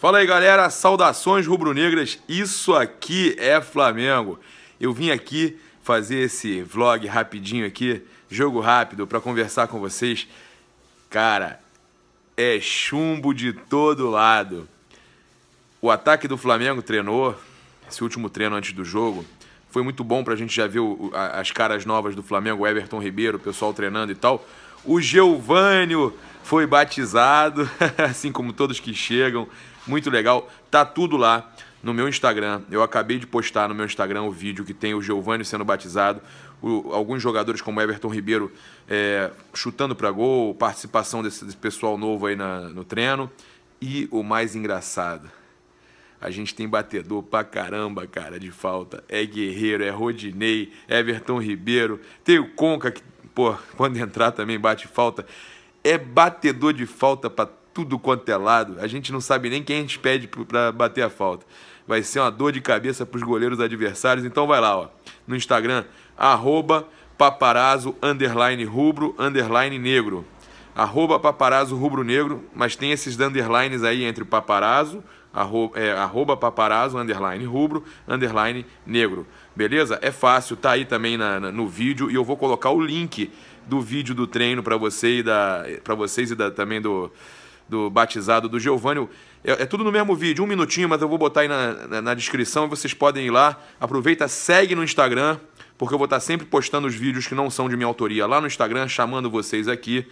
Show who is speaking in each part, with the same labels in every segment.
Speaker 1: Fala aí, galera. Saudações rubro-negras. Isso aqui é Flamengo. Eu vim aqui fazer esse vlog rapidinho aqui, jogo rápido para conversar com vocês. Cara, é chumbo de todo lado. O ataque do Flamengo treinou esse último treino antes do jogo. Foi muito bom para a gente já ver as caras novas do Flamengo, Everton Ribeiro, o pessoal treinando e tal. O Geovânio foi batizado, assim como todos que chegam. Muito legal. Tá tudo lá no meu Instagram. Eu acabei de postar no meu Instagram o vídeo que tem o Geovânio sendo batizado. O, alguns jogadores como Everton Ribeiro é, chutando para gol, participação desse, desse, pessoal novo aí na, no treino. E o mais engraçado, a gente tem batedor pra caramba, cara, de falta. É Guerreiro, é Rodinei, Everton Ribeiro, tem o Conca que pô, quando entrar também bate falta. É batedor de falta para tudo quanto é lado. A gente não sabe nem quem a gente pede para bater a falta. Vai ser uma dor de cabeça para os goleiros adversários. Então vai lá, ó, no Instagram, arroba paparazzo, underline rubro, underline negro. Arroba paparazzo rubro negro, mas tem esses underlines aí entre paparazzo, arroba, é, arroba paparazzo, underline rubro, underline negro. Beleza? É fácil, tá aí também na, na, no vídeo e eu vou colocar o link do vídeo do treino para você vocês e da, também do, do batizado do Giovanni. É, é, tudo no mesmo vídeo, um minutinho, mas eu vou botar aí na, na, na descrição e vocês podem ir lá. Aproveita, segue no Instagram, porque eu vou estar tá sempre postando os vídeos que não são de minha autoria lá no Instagram, chamando vocês aqui.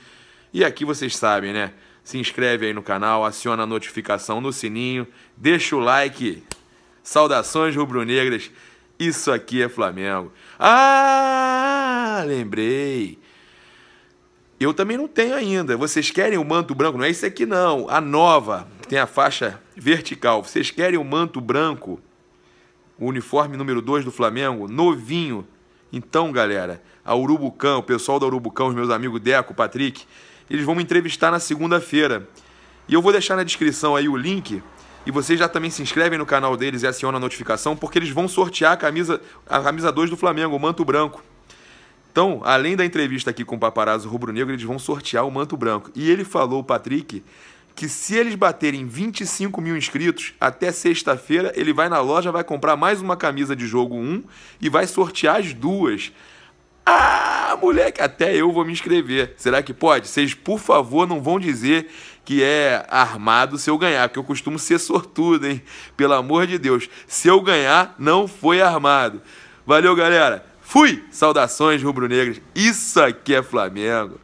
Speaker 1: E aqui vocês sabem, né? se inscreve aí no canal, aciona a notificação no sininho, deixa o like. Saudações rubro-negras. Isso aqui é Flamengo. Ah, lembrei. Eu também não tenho ainda. Vocês querem o manto branco? Não é isso aqui não. A nova, que tem a faixa vertical. Vocês querem o manto branco? O uniforme número 2 do Flamengo, novinho. Então, galera, a Urubucão, o pessoal da Urubucão, os meus amigos Deco, Patrick, eles vão me entrevistar na segunda-feira. E eu vou deixar na descrição aí o link. E vocês já também se inscrevem no canal deles e acionam a notificação, porque eles vão sortear a camisa, a camisa 2 do Flamengo, o manto branco. Então, além da entrevista aqui com o paparazzo rubro-negro, eles vão sortear o manto branco. E ele falou, Patrick, que se eles baterem 25 mil inscritos, até sexta-feira ele vai na loja, vai comprar mais uma camisa de jogo 1 e vai sortear as duas. Ah, moleque, até eu vou me inscrever. Será que pode? Vocês, por favor, não vão dizer que é armado se eu ganhar, porque eu costumo ser sortudo, hein? Pelo amor de Deus. Se eu ganhar, não foi armado. Valeu, galera. Fui! Saudações rubro-negras. Isso aqui é Flamengo.